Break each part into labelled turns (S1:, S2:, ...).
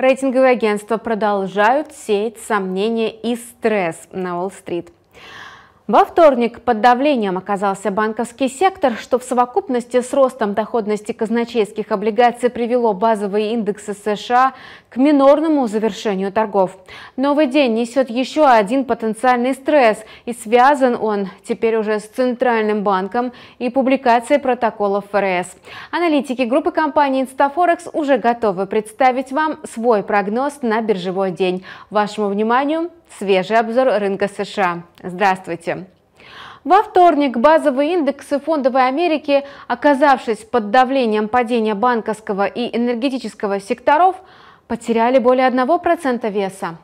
S1: Рейтинговые агентства продолжают сеять сомнения и стресс на Уолл-стрит. Во вторник под давлением оказался банковский сектор, что в совокупности с ростом доходности казначейских облигаций привело базовые индексы США к минорному завершению торгов. Новый день несет еще один потенциальный стресс, и связан он теперь уже с Центральным банком и публикацией протоколов ФРС. Аналитики группы компании Instaforex уже готовы представить вам свой прогноз на биржевой день. Вашему вниманию Свежий обзор рынка США. Здравствуйте! Во вторник базовые индексы фондовой Америки, оказавшись под давлением падения банковского и энергетического секторов, потеряли более 1% веса.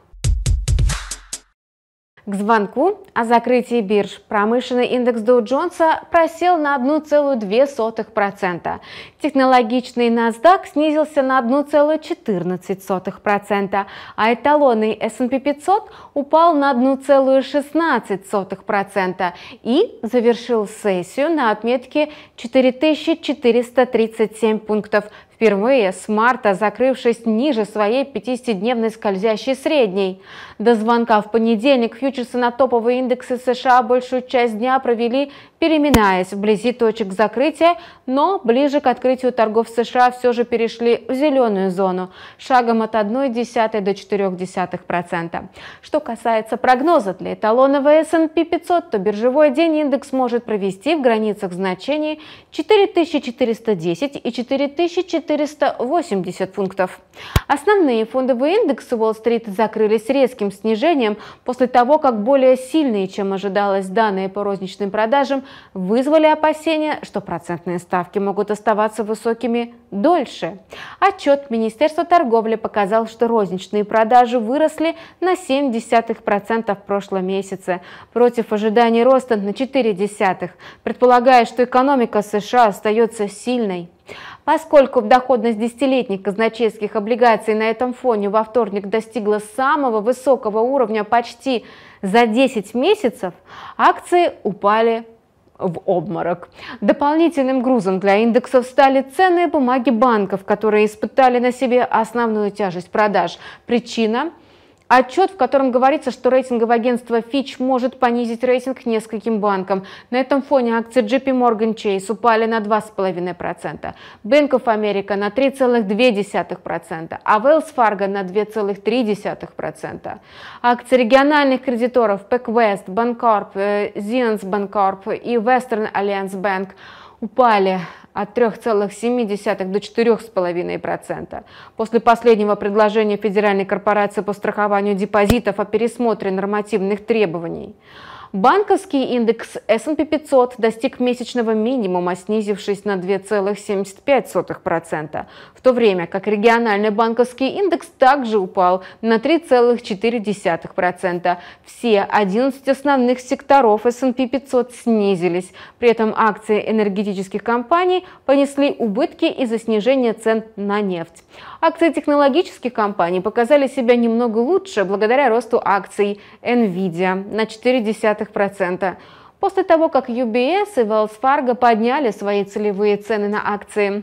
S1: К звонку о закрытии бирж промышленный индекс Доу Джонса просел на 1,2%. Технологичный NASDAQ снизился на 1,14%, а эталонный S&P 500 упал на 1,16% и завершил сессию на отметке 4437 пунктов – Впервые с марта закрывшись ниже своей 50-дневной скользящей средней. До звонка в понедельник фьючерсы на топовые индексы США большую часть дня провели, переминаясь вблизи точек закрытия, но ближе к открытию торгов США все же перешли в зеленую зону, шагом от 0,1 до 0,4%. Что касается прогноза для эталонного S&P 500, то биржевой день индекс может провести в границах значений 4410 и 4400 480 пунктов. Основные фондовые индексы Уолл-стрит закрылись резким снижением после того, как более сильные, чем ожидалось данные по розничным продажам, вызвали опасения, что процентные ставки могут оставаться высокими дольше. Отчет Министерства торговли показал, что розничные продажи выросли на 0,7% в прошлом месяце, против ожиданий роста на 0,4%, предполагая, что экономика США остается сильной. Поскольку доходность десятилетних казначейских облигаций на этом фоне во вторник достигла самого высокого уровня почти за 10 месяцев, акции упали в обморок. Дополнительным грузом для индексов стали ценные бумаги банков, которые испытали на себе основную тяжесть продаж. Причина – Отчет, в котором говорится, что рейтинговое агентство Fitch может понизить рейтинг нескольким банкам. На этом фоне акции JP Morgan Chase упали на 2,5%, Bank of America на 3,2%, а Wells Fargo на 2,3%. Акции региональных кредиторов PacWest, Bancorp, э, Zions Bancorp и Western Alliance Bank упали от 3,7 до 4,5%. После последнего предложения Федеральной корпорации по страхованию депозитов о пересмотре нормативных требований. Банковский индекс S&P 500 достиг месячного минимума, снизившись на 2,75%, в то время как региональный банковский индекс также упал на 3,4%. Все 11 основных секторов S&P 500 снизились, при этом акции энергетических компаний понесли убытки из-за снижения цен на нефть. Акции технологических компаний показали себя немного лучше благодаря росту акций NVIDIA на 0,4%. 0,2%. После того, как UBS и Wells Fargo подняли свои целевые цены на акции.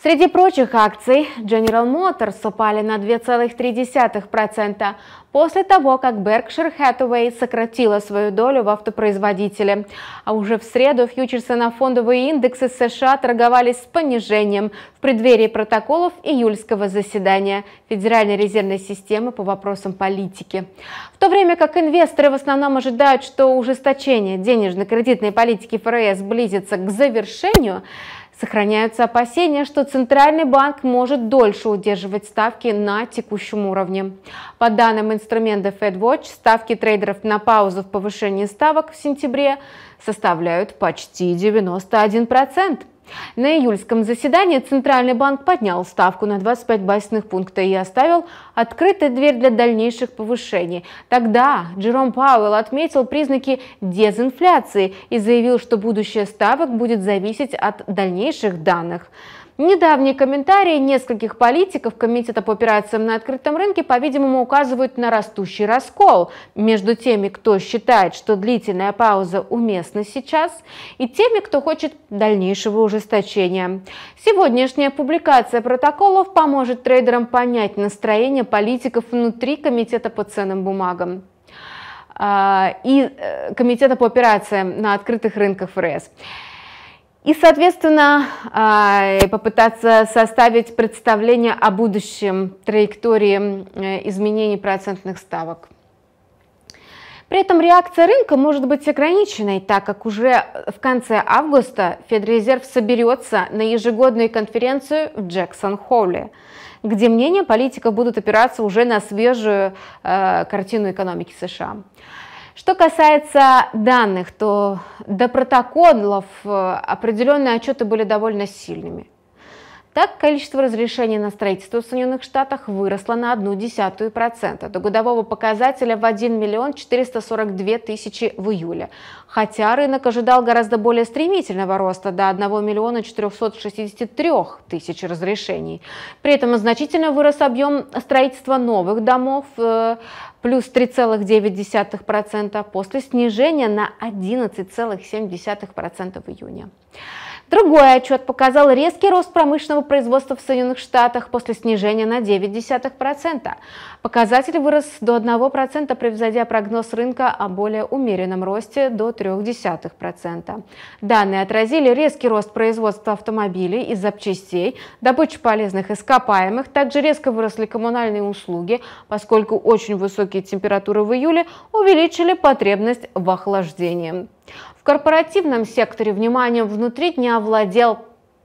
S1: Среди прочих акций General Motors упали на 2,3% после того, как Berkshire Hathaway сократила свою долю в автопроизводителе. А уже в среду фьючерсы на фондовые индексы США торговались с понижением в преддверии протоколов июльского заседания Федеральной резервной системы по вопросам политики. В то время как инвесторы в основном ожидают, что ужесточение денежно-кредитной политики ФРС близится к завершению, Сохраняются опасения, что Центральный банк может дольше удерживать ставки на текущем уровне. По данным инструмента FedWatch, ставки трейдеров на паузу в повышении ставок в сентябре составляют почти 91%. На июльском заседании Центральный банк поднял ставку на 25 базисных пунктов и оставил открытой дверь для дальнейших повышений. Тогда Джером Пауэлл отметил признаки дезинфляции и заявил, что будущее ставок будет зависеть от дальнейших данных. Недавние комментарии нескольких политиков Комитета по операциям на открытом рынке, по-видимому, указывают на растущий раскол между теми, кто считает, что длительная пауза уместна сейчас, и теми, кто хочет дальнейшего ужесточения. Сегодняшняя публикация протоколов поможет трейдерам понять настроение политиков внутри Комитета по ценным бумагам а, и э, Комитета по операциям на открытых рынках ФРС. И, соответственно, а, попытаться составить представление о будущем траектории э, изменений процентных ставок. При этом реакция рынка может быть ограниченной, так как уже в конце августа Федрезерв соберется на ежегодную конференцию в Джексон-Холле, где мнения политиков будут опираться уже на свежую э, картину экономики США. Что касается данных, то до протоколов э, определенные отчеты были довольно сильными. Так, количество разрешений на строительство в Соединенных Штатах выросло на одну десятую процента, до годового показателя в 1 миллион 442 тысячи в июле, хотя рынок ожидал гораздо более стремительного роста до 1 миллиона 463 тысяч разрешений. При этом значительно вырос объем строительства новых домов, э, плюс 3,9% а после снижения на 11,7% в июне. Другой отчет показал резкий рост промышленного производства в Соединенных Штатах после снижения на 0,9%. Показатель вырос до 1%, превзойдя прогноз рынка о более умеренном росте до 0,3%. Данные отразили резкий рост производства автомобилей и запчастей, добычу полезных ископаемых, также резко выросли коммунальные услуги, поскольку очень высокие температуры в июле увеличили потребность в охлаждении корпоративном секторе вниманием внутри дня овладел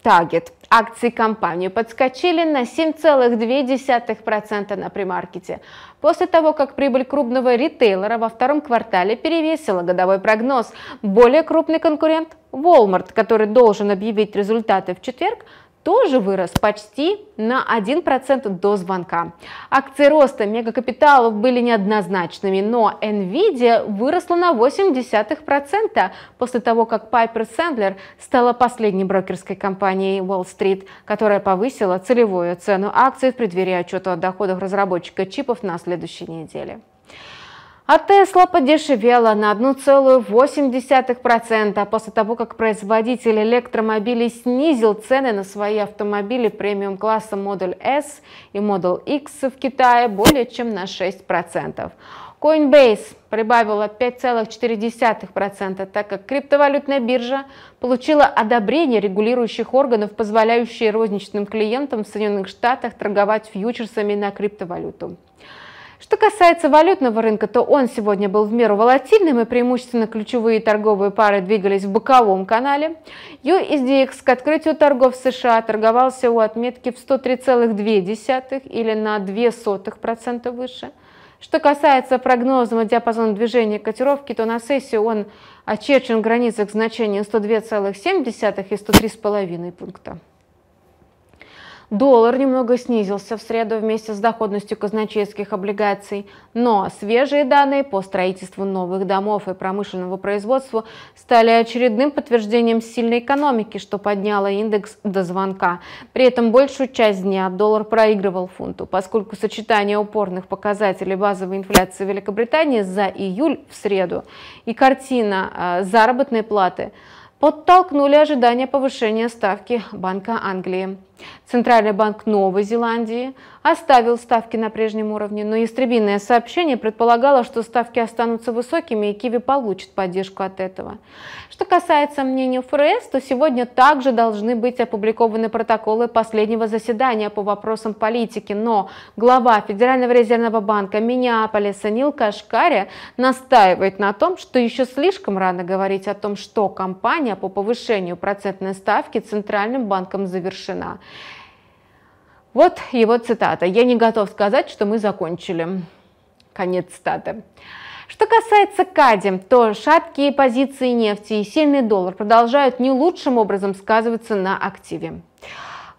S1: Target. Акции компании подскочили на 7,2% на примаркете. После того, как прибыль крупного ритейлера во втором квартале перевесила годовой прогноз, более крупный конкурент Walmart, который должен объявить результаты в четверг, тоже вырос почти на 1% до звонка. Акции роста мегакапиталов были неоднозначными, но Nvidia выросла на 0,8% после того, как Piper Sandler стала последней брокерской компанией Wall-Street, которая повысила целевую цену акций в преддверии отчета о доходах разработчика чипов на следующей неделе. А Тесла подешевела на 1,8% после того, как производитель электромобилей снизил цены на свои автомобили премиум-класса Model S и Model X в Китае более чем на 6%. Coinbase прибавила 5,4%, так как криптовалютная биржа получила одобрение регулирующих органов, позволяющие розничным клиентам в Соединенных Штатах торговать фьючерсами на криптовалюту. Что касается валютного рынка, то он сегодня был в меру волатильным и преимущественно ключевые торговые пары двигались в боковом канале. USDX к открытию торгов в США торговался у отметки в 103,2 или на 0,02% выше. Что касается прогнозного диапазона движения котировки, то на сессию он очерчен в границах значения 102,7 и 103,5 пункта. Доллар немного снизился в среду вместе с доходностью казначейских облигаций, но свежие данные по строительству новых домов и промышленного производства стали очередным подтверждением сильной экономики, что подняло индекс до звонка. При этом большую часть дня доллар проигрывал фунту, поскольку сочетание упорных показателей базовой инфляции Великобритании за июль в среду и картина э, заработной платы подтолкнули ожидания повышения ставки Банка Англии. Центральный банк Новой Зеландии оставил ставки на прежнем уровне, но истребинное сообщение предполагало, что ставки останутся высокими и Киви получит поддержку от этого. Что касается мнения ФРС, то сегодня также должны быть опубликованы протоколы последнего заседания по вопросам политики, но глава Федерального резервного банка Миннеаполиса Нил Кашкари настаивает на том, что еще слишком рано говорить о том, что кампания по повышению процентной ставки Центральным банком завершена. Вот его цитата. «Я не готов сказать, что мы закончили». Конец цитаты. Что касается Кади, то шаткие позиции нефти и сильный доллар продолжают не лучшим образом сказываться на активе.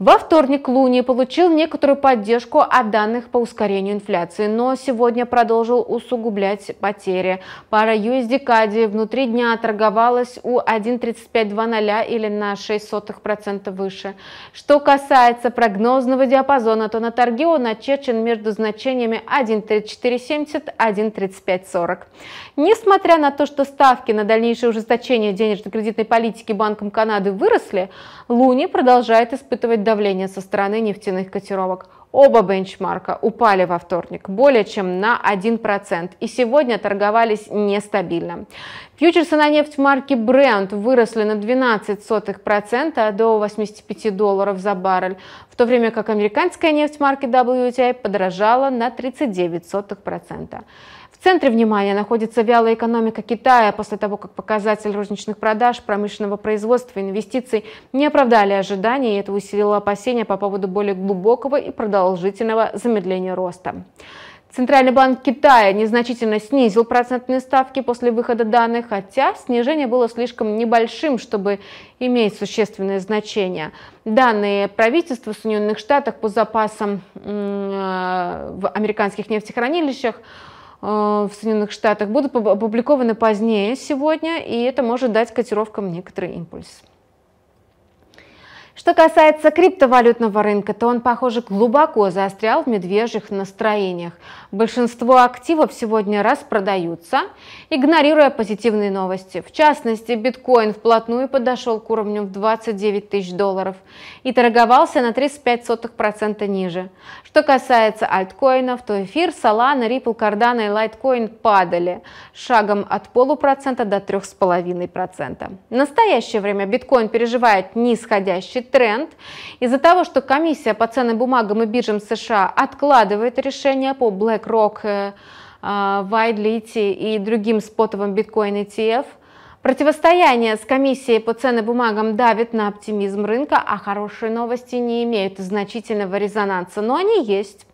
S1: Во вторник Луни получил некоторую поддержку от данных по ускорению инфляции, но сегодня продолжил усугублять потери. Пара USD Кади внутри дня торговалась у 1.3520 или на 0,06% выше. Что касается прогнозного диапазона, то на торге он очерчен между значениями 1.3470-1.3540. Несмотря на то, что ставки на дальнейшее ужесточение денежно-кредитной политики Банком Канады выросли, Луни продолжает испытывать усиливает давление со стороны нефтяных котировок. Оба бенчмарка упали во вторник более чем на 1% и сегодня торговались нестабильно. Фьючерсы на нефть марки Brent выросли на 0,12% до 85 долларов за баррель, в то время как американская нефть марки WTI подорожала на 39%. В центре внимания находится вялая экономика Китая после того, как показатель розничных продаж, промышленного производства и инвестиций не оправдали ожиданий, и это усилило опасения по поводу более глубокого и продолжительного замедления роста. Центральный банк Китая незначительно снизил процентные ставки после выхода данных, хотя снижение было слишком небольшим, чтобы иметь существенное значение. Данные правительства Соединенных Штатов по запасам э, в американских нефтехранилищах – Э, в Соединенных Штатах будут опубликованы позднее сегодня, и это может дать котировкам некоторый импульс. Что касается криптовалютного рынка, то он, похоже, глубоко застрял в медвежьих настроениях. Большинство активов сегодня распродаются, игнорируя позитивные новости. В частности, биткоин вплотную подошел к уровню в 29 тысяч долларов и торговался на 35% ниже. Что касается альткоинов, то эфир, Solana, Ripple, Cardano и Litecoin падали шагом от полупроцента до 3,5%. В настоящее время биткоин переживает нисходящий тренд. Из-за того, что комиссия по ценным бумагам и биржам США откладывает решение по BlackRock, Вайдлити э, э, и другим спотовым биткоин ETF. Противостояние с комиссией по ценным бумагам давит на оптимизм рынка, а хорошие новости не имеют значительного резонанса, но они есть.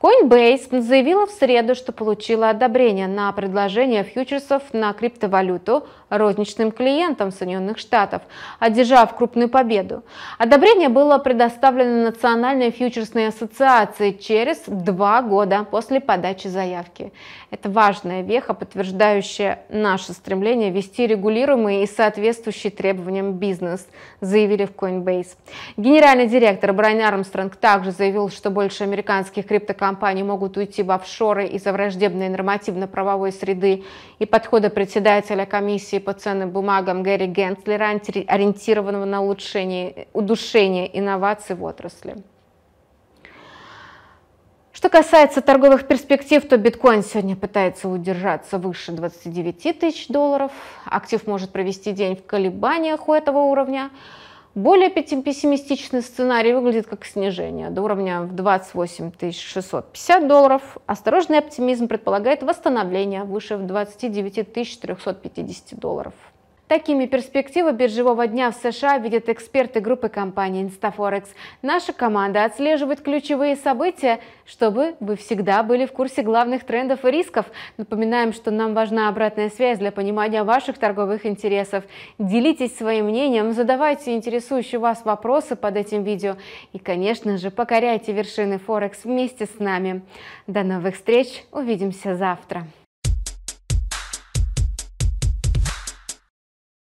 S1: Coinbase заявила в среду, что получила одобрение на предложение фьючерсов на криптовалюту розничным клиентам Соединенных Штатов, одержав крупную победу. Одобрение было предоставлено Национальной фьючерсной ассоциации через два года после подачи заявки. Это важная веха, подтверждающая наше стремление вести регулируемый и соответствующий требованиям бизнес, заявили в Coinbase. Генеральный директор Брайан Армстронг также заявил, что больше американских криптокомпаний могут уйти в офшоры из-за враждебной нормативно-правовой среды и подхода председателя комиссии по ценным бумагам Гэри Генслера, ориентированного на улучшение, удушение инноваций в отрасли. Что касается торговых перспектив, то биткоин сегодня пытается удержаться выше 29 тысяч долларов. Актив может провести день в колебаниях у этого уровня. Более пессимистичный сценарий выглядит как снижение до уровня в 28 650 долларов. Осторожный оптимизм предполагает восстановление выше в 29 350 долларов. Такими перспективы биржевого дня в США видят эксперты группы компании Instaforex. Наша команда отслеживает ключевые события, чтобы вы всегда были в курсе главных трендов и рисков. Напоминаем, что нам важна обратная связь для понимания ваших торговых интересов. Делитесь своим мнением, задавайте интересующие вас вопросы под этим видео и, конечно же, покоряйте вершины Форекс вместе с нами. До новых встреч, увидимся завтра.